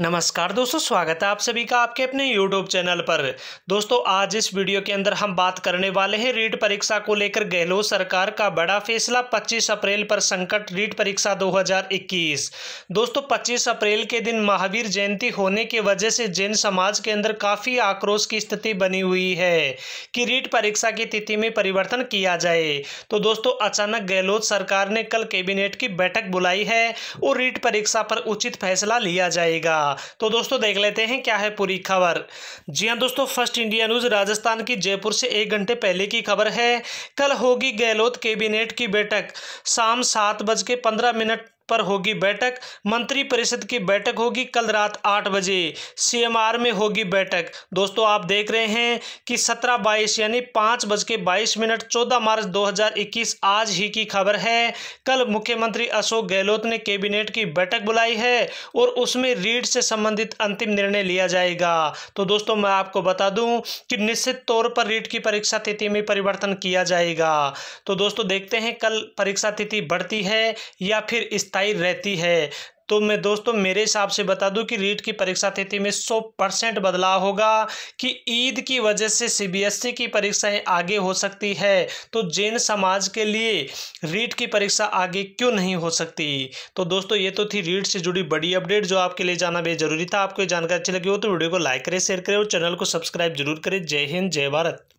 नमस्कार दोस्तों स्वागत है आप सभी का आपके अपने YouTube चैनल पर दोस्तों आज इस वीडियो के अंदर हम बात करने वाले हैं रीट परीक्षा को लेकर गहलोत सरकार का बड़ा फैसला 25 अप्रैल पर संकट रीट परीक्षा 2021 दोस्तों 25 अप्रैल के दिन महावीर जयंती होने की वजह से जैन समाज के अंदर काफ़ी आक्रोश की स्थिति बनी हुई है कि रीट परीक्षा की तिथि में परिवर्तन किया जाए तो दोस्तों अचानक गहलोत सरकार ने कल कैबिनेट की बैठक बुलाई है और रीट परीक्षा पर उचित फैसला लिया जाएगा था तो दोस्तों देख लेते हैं क्या है पूरी खबर जी हाँ दोस्तों फर्स्ट इंडिया न्यूज़ राजस्थान की जयपुर से एक घंटे पहले की खबर है कल होगी गहलोत कैबिनेट की बैठक शाम सात बज के पंद्रह मिनट पर होगी बैठक मंत्री परिषद की बैठक होगी कल रात आठ बजे सीएमआर में होगी बैठक दोस्तों आप देख रहे हैं कि सत्रह बाईस यानी पाँच बज के बाईस मिनट चौदह मार्च 2021 आज ही की खबर है कल मुख्यमंत्री अशोक गहलोत ने कैबिनेट की बैठक बुलाई है और उसमें रीड से संबंधित अंतिम निर्णय लिया जाएगा तो दोस्तों मैं आपको बता दूँ कि निश्चित तौर पर रीट की परीक्षा तिथि में परिवर्तन किया जाएगा तो दोस्तों देखते हैं कल परीक्षा तिथि बढ़ती है या फिर इस स्थायी रहती है तो मैं दोस्तों मेरे हिसाब से बता दूं कि रीट की परीक्षा तिथि में 100 परसेंट बदलाव होगा कि ईद की वजह से सीबीएसई e की परीक्षाएं आगे हो सकती है तो जैन समाज के लिए रीट की परीक्षा आगे क्यों नहीं हो सकती तो दोस्तों ये तो थी रीट से जुड़ी बड़ी अपडेट जो आपके लिए जाना बेहद जरूरी था आपको ये जानकारी अच्छी लगी हो तो वीडियो को लाइक करें शेयर करें और चैनल को सब्सक्राइब जरूर करें जय हिंद जय भारत